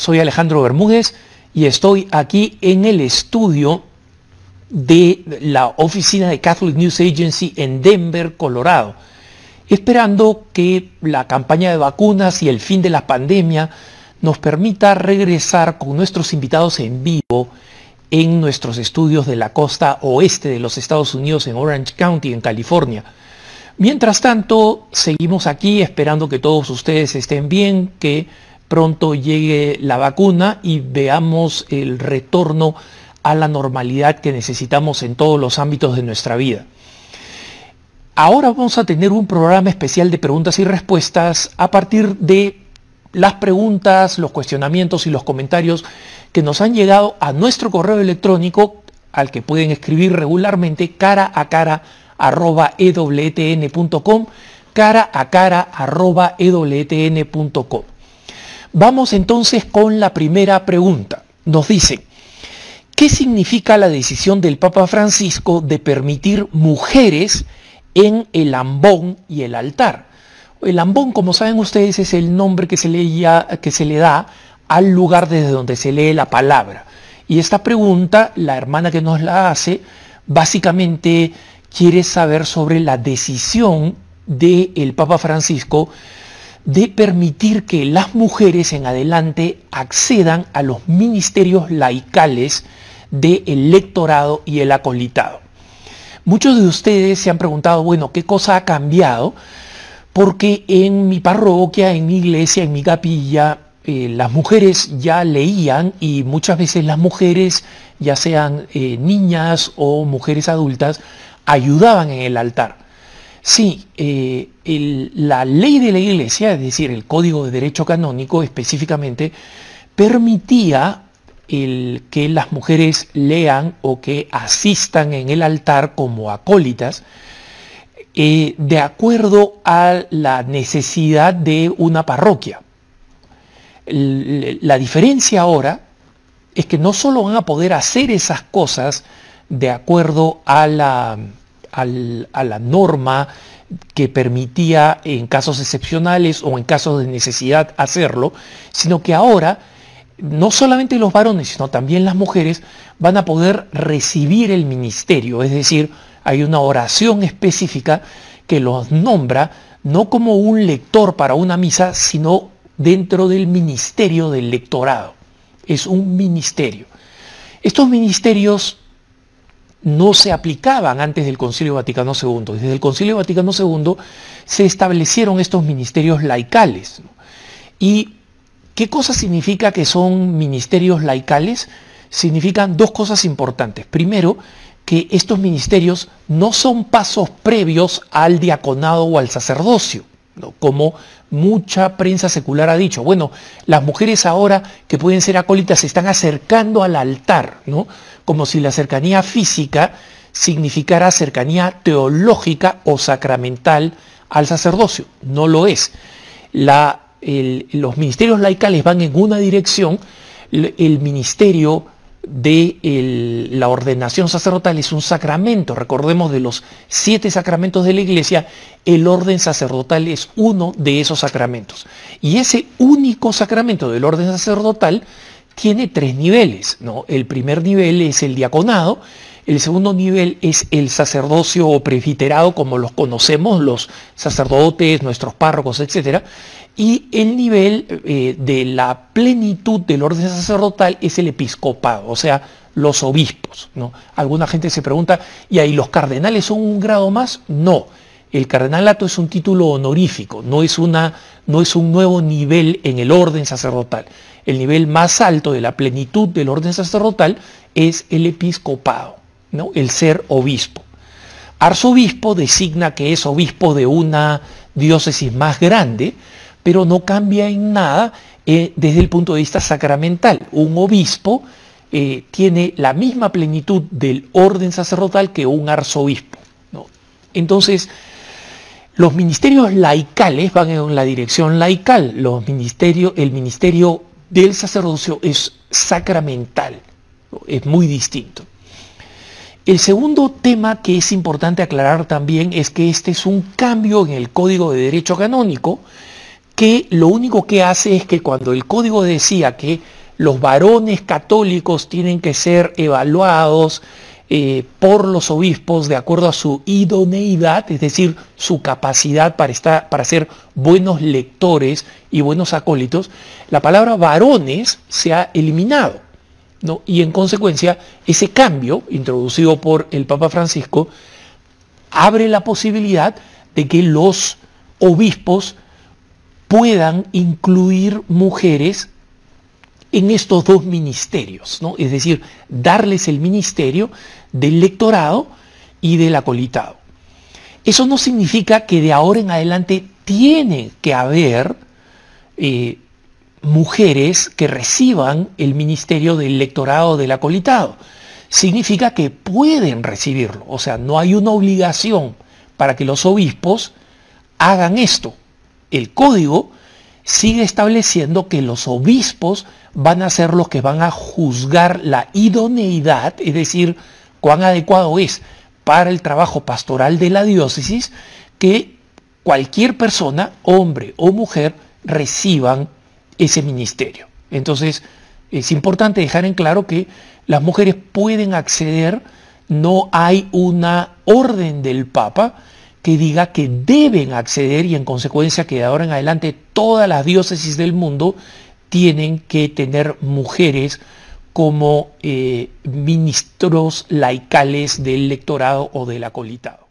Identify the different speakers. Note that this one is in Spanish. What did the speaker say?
Speaker 1: Soy Alejandro Bermúdez y estoy aquí en el estudio de la oficina de Catholic News Agency en Denver, Colorado, esperando que la campaña de vacunas y el fin de la pandemia nos permita regresar con nuestros invitados en vivo en nuestros estudios de la costa oeste de los Estados Unidos en Orange County, en California. Mientras tanto, seguimos aquí esperando que todos ustedes estén bien, que pronto llegue la vacuna y veamos el retorno a la normalidad que necesitamos en todos los ámbitos de nuestra vida. Ahora vamos a tener un programa especial de preguntas y respuestas a partir de las preguntas, los cuestionamientos y los comentarios que nos han llegado a nuestro correo electrónico al que pueden escribir regularmente cara a cara arroba e Vamos entonces con la primera pregunta. Nos dice, ¿qué significa la decisión del Papa Francisco de permitir mujeres en el ambón y el altar? El ambón, como saben ustedes, es el nombre que se le, que se le da al lugar desde donde se lee la palabra. Y esta pregunta, la hermana que nos la hace, básicamente quiere saber sobre la decisión del el Papa Francisco de permitir que las mujeres en adelante accedan a los ministerios laicales del lectorado y el acolitado. Muchos de ustedes se han preguntado, bueno, ¿qué cosa ha cambiado? Porque en mi parroquia, en mi iglesia, en mi capilla, eh, las mujeres ya leían y muchas veces las mujeres, ya sean eh, niñas o mujeres adultas, ayudaban en el altar. Sí, eh, la ley de la iglesia, es decir, el código de derecho canónico específicamente, permitía el que las mujeres lean o que asistan en el altar como acólitas, eh, de acuerdo a la necesidad de una parroquia. La diferencia ahora es que no solo van a poder hacer esas cosas de acuerdo a la, a la norma que permitía en casos excepcionales o en casos de necesidad hacerlo, sino que ahora no solamente los varones, sino también las mujeres van a poder recibir el ministerio, es decir, hay una oración específica que los nombra no como un lector para una misa, sino dentro del ministerio del lectorado. Es un ministerio. Estos ministerios no se aplicaban antes del Concilio Vaticano II. Desde el Concilio Vaticano II se establecieron estos ministerios laicales. ¿Y qué cosa significa que son ministerios laicales? Significan dos cosas importantes. Primero, que estos ministerios no son pasos previos al diaconado o al sacerdocio. Como mucha prensa secular ha dicho, bueno, las mujeres ahora que pueden ser acólitas se están acercando al altar, ¿no? como si la cercanía física significara cercanía teológica o sacramental al sacerdocio. No lo es. los ministerios laicales van en una dirección, el, ministerio de la ordenación sacerdotal es un sacramento. Recordemos de los siete sacramentos de la iglesia, el orden sacerdotal es uno de esos sacramentos. Y ese único sacramento del orden sacerdotal tiene tres niveles. ¿no? El primer nivel es el diaconado, el segundo nivel es el sacerdocio o presbiterado, como los conocemos, los sacerdotes, nuestros párrocos, etc. Y el nivel eh, de la plenitud del orden sacerdotal es el episcopado, o sea, los obispos. ¿no? Alguna gente se pregunta, ¿y ahí los cardenales son un grado más? No el cardenalato es un título honorífico, no es, una, no es un nuevo nivel en el orden sacerdotal. El nivel más alto de la plenitud del orden sacerdotal es el episcopado, ¿no? el ser obispo. Arzobispo designa que es obispo de una diócesis más grande, pero no cambia en nada eh, desde el punto de vista sacramental. Un obispo eh, tiene la misma plenitud del orden sacerdotal que un arzobispo. ¿no? Entonces, los ministerios laicales van en la dirección laical. Los el ministerio del sacerdocio es sacramental, es muy distinto. El segundo tema que es importante aclarar también es que este es un cambio en el Código de Derecho Canónico, que lo único que hace es que cuando el Código decía que los varones católicos tienen que ser evaluados, eh, por los obispos de acuerdo a su idoneidad, es decir, su capacidad para, estar, para ser buenos lectores y buenos acólitos, la palabra varones se ha eliminado. ¿no? Y en consecuencia, ese cambio introducido por el Papa Francisco abre la posibilidad de que los obispos puedan incluir mujeres en estos dos ministerios, ¿no? es decir, darles el ministerio del lectorado y del acolitado. Eso no significa que de ahora en adelante tiene que haber eh, mujeres que reciban el ministerio del lectorado del acolitado. Significa que pueden recibirlo. O sea, no hay una obligación para que los obispos hagan esto. El código sigue estableciendo que los obispos van a ser los que van a juzgar la idoneidad, es decir, cuán adecuado es para el trabajo pastoral de la diócesis que cualquier persona, hombre o mujer, reciban ese ministerio. Entonces, es importante dejar en claro que las mujeres pueden acceder, no hay una orden del Papa que diga que deben acceder y en consecuencia que de ahora en adelante todas las diócesis del mundo tienen que tener mujeres como eh, ministros laicales del lectorado o del acolitado.